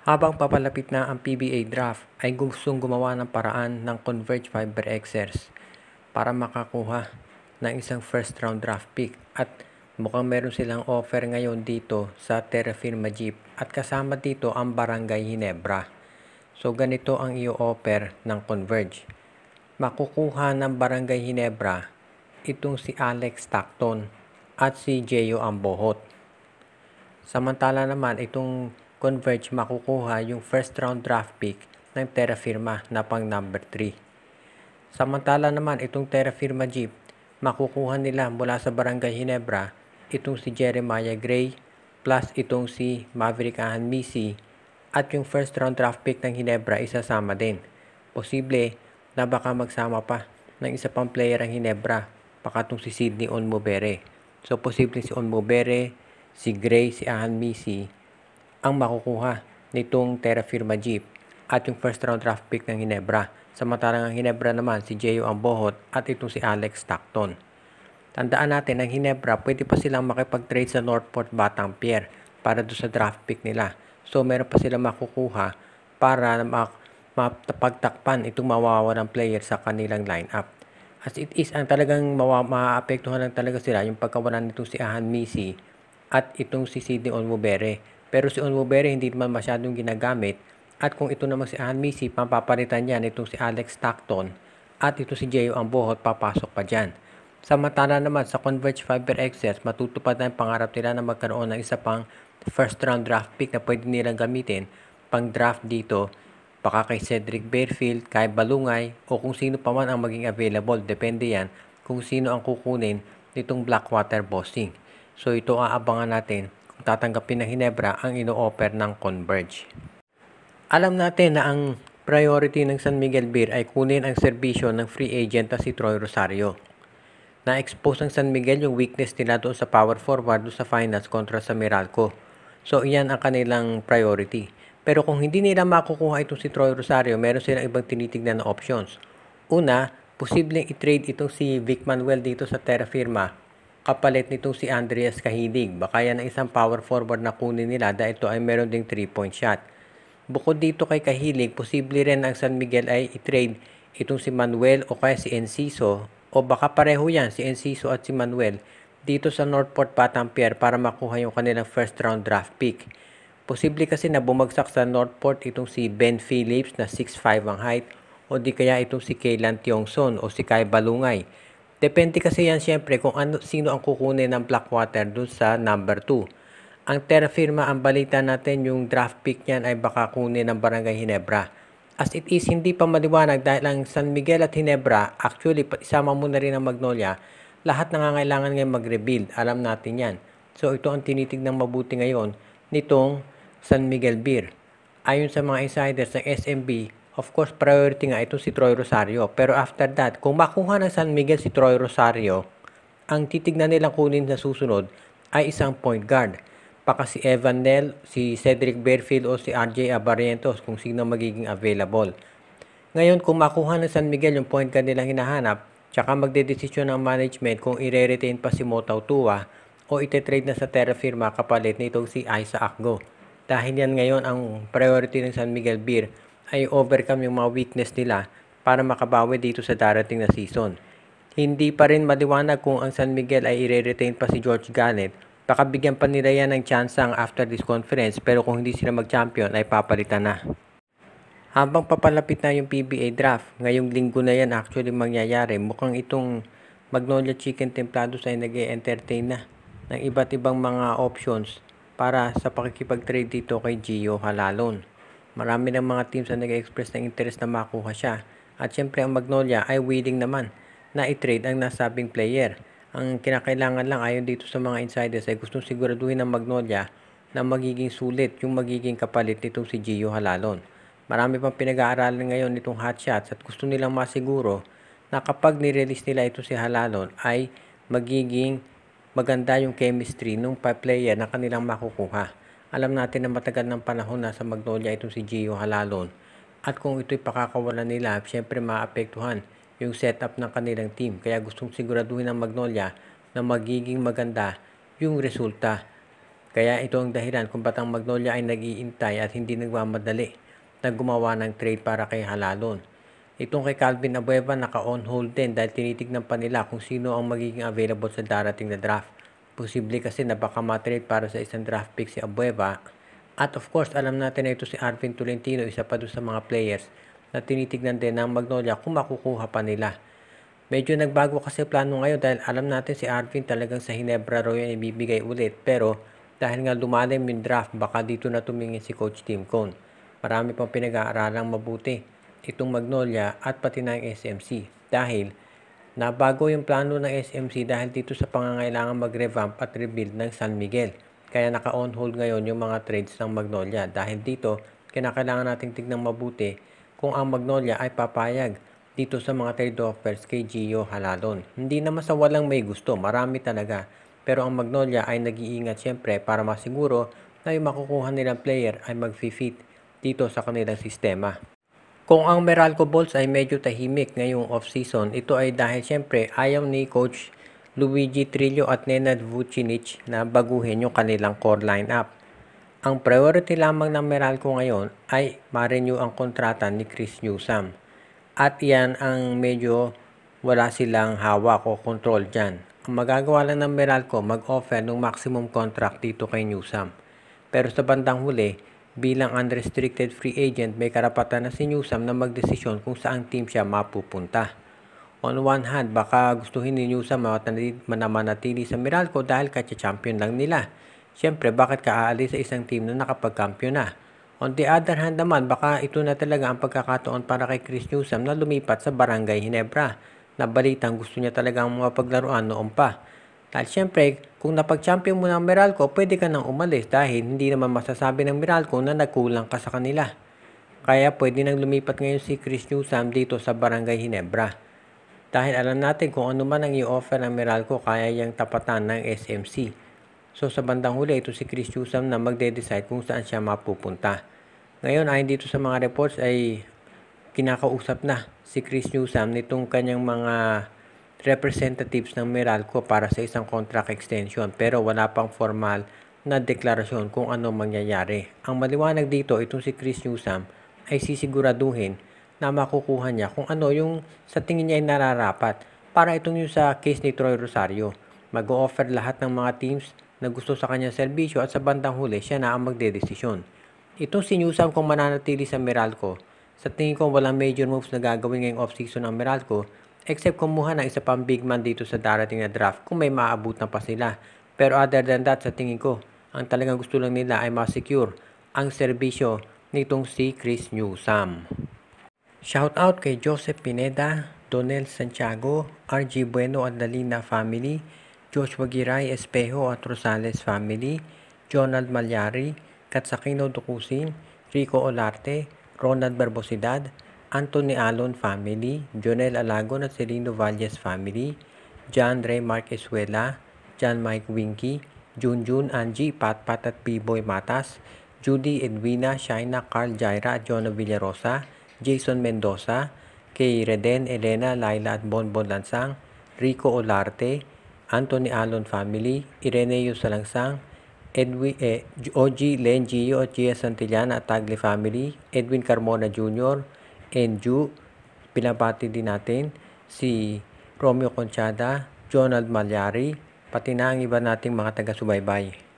Habang papalapit na ang PBA draft ay gustong gumawa ng paraan ng Converge FiberXers para makakuha ng isang first round draft pick at mukhang meron silang offer ngayon dito sa Terra Firma Jeep at kasama dito ang Barangay Hinebra. So ganito ang i-offer ng Converge. Makukuha ng Barangay Hinebra itong si Alex Stockton at si Jeyo Ambohot. Samantala naman itong Converge makukuha yung first round draft pick ng Terra Firma na pang number 3. Samantala naman itong Terra Firma Jeep, makukuha nila mula sa Barangay Ginebra itong si Jeremiah Gray plus itong si Maverick Ahanmisi at yung first round draft pick ng Ginebra isasama din. Posible na baka magsama pa ng isa pang player ang Ginebra baka itong si Sydney Onmubere. So posible si Onmubere, si Gray, si Ahanmisi ang makukuha nitong Terra Firma Jeep at yung first round draft pick ng Hinebra. Samantalang ang Ginebra naman si Jeyo Ambohot at itong si Alex Stockton. Tandaan natin ang Ginebra pwede pa silang makipag-trade sa Northport Batang Pier para do sa draft pick nila. So meron pa silang makukuha para mapagtakpan itong mawawalang player sa kanilang lineup. As it is, ang talagang maapektuhan lang talaga sila yung pagkawalan nitong si Ahan Misi at itong si Sidney Olmubere pero si Onwubere hindi naman masyadong ginagamit at kung ito naman si Ann Missy, pampapalitan niya itong si Alex Tacton at ito si Jeyo ang buhot papasok pa dyan. Samantala naman sa Converge Fiber Access, matutupad na ang pangarap nila na magkaroon ng isa pang first round draft pick na pwede nilang gamitin pang draft dito baka kay Cedric Bearfield, kay Balungay o kung sino pa man ang maging available. Depende yan kung sino ang kukunin nitong Blackwater Bossing. So ito aabangan natin tatanggapin ng Hinebra ang ino-offer ng Converge. Alam natin na ang priority ng San Miguel Beer ay kunin ang serbisyo ng free agent na si Troy Rosario. Na-expose ng San Miguel yung weakness nila doon sa power forward doon sa finals kontra sa Meralco. So iyan ang kanilang priority. Pero kung hindi nila makukuha itong si Troy Rosario, meron silang ibang tinitignan na options. Una, posibleng i-trade itong si Vic Manuel dito sa Terra Firma kapalit nitong si Andreas Kahilig. Baka yan ang isang power forward na kunin nila dahil ito ay meron ding 3-point shot. Bukod dito kay Kahilig, posible rin ang San Miguel ay itrade itong si Manuel o kaya si Enciso o baka pareho yan si Enciso at si Manuel dito sa Northport Patampier para makuha yung kanilang first round draft pick. Posible kasi na bumagsak sa Northport itong si Ben Phillips na 6'5 ang height o di kaya itong si Kaylan Tiongson o si Kai Balungay Depende kasi yan siyempre kung ano, sino ang kukunin ng Blackwater doon sa number 2. Ang terra firma, ang balita natin, yung draft pick niyan ay baka kunin ng Barangay Hinebra. As it is, hindi pa maliwanag dahil ang San Miguel at Hinebra, actually, isama mo na rin ang Magnolia, lahat nangangailangan ngayon mag-rebuild. Alam natin yan. So ito ang tinitignan mabuti ngayon nitong San Miguel Beer. Ayon sa mga insiders ng SMB, Of course, priority nga ito si Troy Rosario. Pero after that, kung makuha ng San Miguel si Troy Rosario, ang titignan nilang kunin na susunod ay isang point guard. Paka si Evan Nell, si Cedric Bearfield o si RJ Abarientos kung sino magiging available. Ngayon, kung makuha ng San Miguel yung point guard nilang hinahanap, tsaka magdedesisyon ng management kung ire-retain pa si Motaw Tua o ite-trade na sa Terra Firma kapalit nitong si Isaac Go. dahil yan ngayon ang priority ng San Miguel Beer ay overcome yung mga weakness nila para makabawi dito sa darating na season. Hindi pa rin maliwanag kung ang San Miguel ay ire-retain pa si George Gallett. Baka bigyan pa nila yan ng chance ang after this conference pero kung hindi sila mag-champion ay papalitan na. Habang papalapit na yung PBA draft, ngayong linggo na yan actually mangyayari, mukhang itong Magnolia Chicken Templados ay nag entertain na ng iba't ibang mga options para sa pakikipag-trade dito kay Gio Halalon. Marami ng mga teams ang nag-express ng interest na makuha siya. At syempre ang Magnolia ay willing naman na i-trade ang nasabing player. Ang kinakailangan lang ayon dito sa mga insiders ay gustong siguraduhin ng Magnolia na magiging sulit yung magiging kapalit nitong si Gio Halalon. Marami pang pinag-aaralan ngayon nitong hotshots at gusto nilang masiguro na kapag nirelease nila ito si Halalon ay magiging maganda yung chemistry ng player na kanilang makukuha. Alam natin na matagal ng panahon na sa Magnolia itong si Gio Halalon. At kung ito'y pakakawalan nila, siyempre maapektuhan yung setup ng kanilang team. Kaya gustong siguraduhin ng Magnolia na magiging maganda yung resulta. Kaya ito ang dahilan kung ba't ang Magnolia ay nag-iintay at hindi nagmamadali na gumawa ng trade para kay Halalon. Itong kay Calvin Abueva naka-on hold din dahil tinitignan pa nila kung sino ang magiging available sa darating na draft. Posible kasi na baka matrade para sa isang draft pick si Abueva. At of course, alam natin na ito si Arvin Tolentino, isa pa doon sa mga players na tinitignan din ng Magnolia kung makukuha pa nila. Medyo nagbago kasi plano ngayon dahil alam natin si Arvin talagang sa Hinebra raw ibibigay ulit. Pero dahil nga lumalim yung draft, baka dito na tumingin si Coach Tim Cone. Marami pang pinag-aaralang mabuti itong Magnolia at pati na yung SMC dahil Nabago yung plano ng SMC dahil dito sa pangangailangan mag-revamp at rebuild ng San Miguel. Kaya naka-on hold ngayon yung mga trades ng Magnolia dahil dito kinakailangan nating tignang mabuti kung ang Magnolia ay papayag dito sa mga trade offers kay Gio Halalon. Hindi naman sa walang may gusto, marami talaga. Pero ang Magnolia ay nag-iingat siyempre para masiguro na yung makukuha nilang player ay mag-fit dito sa kanilang sistema. Kung ang Meralco Bolts ay medyo tahimik ngayong off-season, ito ay dahil siyempre ayaw ni Coach Luigi Trillo at Nenad Vucinic na baguhin yung kanilang core lineup. Ang priority lamang ng Meralco ngayon ay ma-renew ang kontrata ni Chris Newsom. At iyan ang medyo wala silang hawak o control dyan. Ang magagawa lang ng Meralco mag-offer ng maximum contract dito kay Newsom. Pero sa bandang huli, Bilang unrestricted free agent, may karapatan na si Newsom na magdesisyon kung saang team siya mapupunta. On one hand, baka gustuhin ni Newsom na manatili sa Meralco dahil kacha-champion lang nila. Siyempre, bakit ka aalis sa isang team na nakapag-champion na? On the other hand naman, baka ito na talaga ang pagkakataon para kay Chris Newsom na lumipat sa Barangay Hinebra na balitang gusto niya talagang mga paglaruan noon pa. Dahil syempre, kung napag-champion mo ng Meralco, pwede ka nang umalis dahil hindi naman masasabi ng Meralco na nagkulang ka sa kanila. Kaya pwede nang lumipat ngayon si Chris Newsom dito sa Barangay Hinebra. Dahil alam natin kung ano man ang i-offer ng Meralco, kaya yang tapatan ng SMC. So sa bandang huli, ito si Chris Newsom na magde-decide kung saan siya mapupunta. Ngayon, ayon dito sa mga reports ay kinakausap na si Chris Newsom nitong kanyang mga representatives ng Meralco para sa isang contract extension pero wala pang formal na deklarasyon kung ano mangyayari. Ang maliwanag dito itong si Chris Newsom ay sisiguraduhin na makukuha niya kung ano yung sa tingin niya ay nararapat para itong yung sa case ni Troy Rosario. Mag-o-offer lahat ng mga teams na gusto sa kanyang serbisyo at sa bandang huli siya na ang magdedesisyon. Itong si Newsom kung mananatili sa Meralco, sa tingin ko walang major moves na gagawin ngayong off-season ang Meralco Except kumuha ng isa pang big man dito sa darating na draft kung may maaabot na pa sila. Pero other than that, sa tingin ko, ang talagang gusto lang nila ay ma-secure ang serbisyo nitong si Chris Newsom. Shout out kay Joseph Pineda, Donel Santiago, RG Bueno at Dalina Family, Joshua Giray Espejo at Rosales Family, Jonald Malyari, Katsakino Dukusin, Rico Olarte, Ronald Barbosidad, Anthony Alon family, Jonel Alago at Celino Valles family, John Ray Mark John Mike Winky, Junjun Angie, Patpat at p Matas, Judy Edwina, Shaina Carl Jaira at Jonah Villarosa, Jason Mendoza, kay Reden, Elena, Laila at Bonbon Lansang, Rico Olarte, Anthony Alon family, Irene Salangsang, Edwin, eh, OG Len Gio at Gia Santillana at Tagli family, Edwin Carmona Jr., Enju, pinabati din natin si Romeo Conchada, Jonald Malyari, pati na ang iba nating mga taga-subaybay.